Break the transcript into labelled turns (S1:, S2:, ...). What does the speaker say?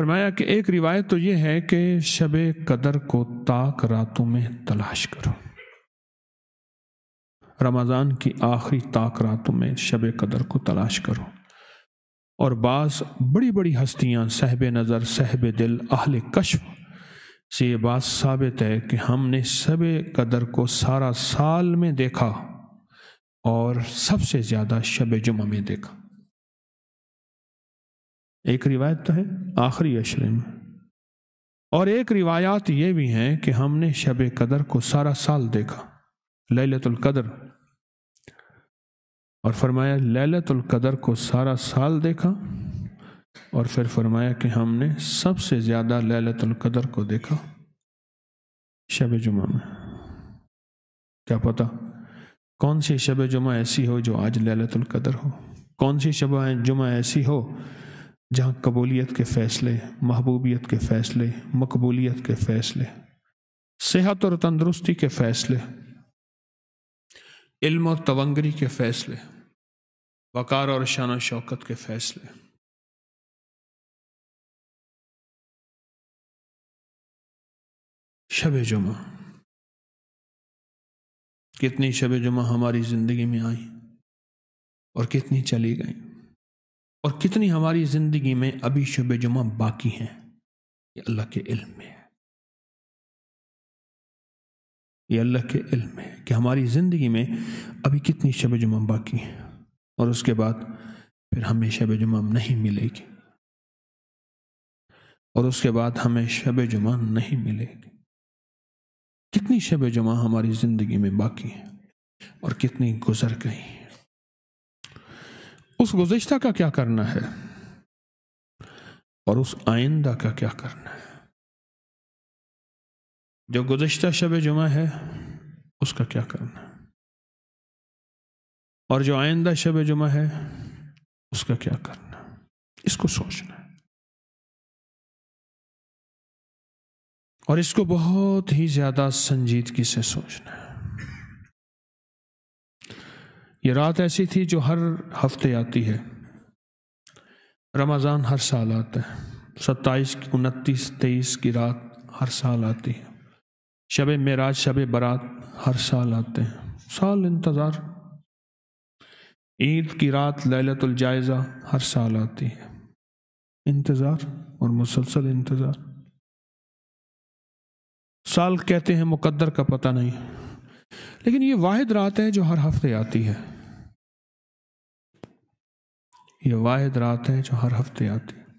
S1: फरमाया कि एक रिवायत तो ये है कि शब कदर को ताक रातों में तलाश करो रमज़ान की आखिरी ताक रातों में शब कदर को तलाश करो और बास बड़ी बड़ी हस्तियाँ सहब नज़र सहब दिल अहल कश से ये बात साबित है कि हमने शब कदर को सारा साल में देखा और सबसे ज़्यादा शब जुमा में देखा एक रिवायत तो है आखिरी अशरे में और एक रिवायात ये भी है कि हमने शब कदर को सारा साल देखा ललतुल कदर और फरमाया ललतुल कदर को सारा साल देखा और फिर फरमाया कि हमने सबसे ज़्यादा ललतुल कदर को देखा शब जुमा में क्या पता कौन सी शब जुमा ऐसी हो जो आज ललतुल कदर हो कौन सी शब जुमा ऐसी हो जहाँ कबूलियत के फैसले महबूबियत के फैसले मकबूलियत के फैसले सेहत और तंदरुस्ती के फैसले इल्म और तवंगरी के फैसले वक़ार और शान शौकत के फैसले शब जुमा कितनी शब जुमा हमारी ज़िंदगी में आई और कितनी चली गई और कितनी हमारी ज़िंदगी में अभी शब जुमा बाकी हैं ये अल्लाह के इल्म में है ये अल्लाह के इल्म में कि हमारी ज़िंदगी में अभी कितनी शब जुमा बाकी हैं और उसके बाद फिर हमें शब जुमा नहीं मिलेगी और उसके बाद हमें शब जुमा नहीं मिलेगी कितनी शब जुमा हमारी ज़िंदगी में बाकी हैं और कितनी गुजर गई उस गुजश्ता का क्या करना है और उस आइंदा का क्या करना है जो गुजश्ता शब जुमा है उसका क्या करना है और जो आइंदा शब जुमा है उसका क्या करना है इसको सोचना है और इसको बहुत ही ज़्यादा संजीदगी से सोचना है ये रात ऐसी थी जो हर हफ्ते आती है रमज़ान हर साल आता है सत्ताईस उनतीस तेईस की रात हर साल आती है शब मराज शब बारात हर साल आते हैं साल इंतज़ार ईद की रात ललतुलजायज़ा हर साल आती है इंतज़ार और मुसलसल इंतज़ार साल कहते हैं मुकद्दर का पता नहीं लेकिन ये वाहिद रात है जो हर हफ्ते आती है ये वाहिद रात है जो हर हफ्ते आती है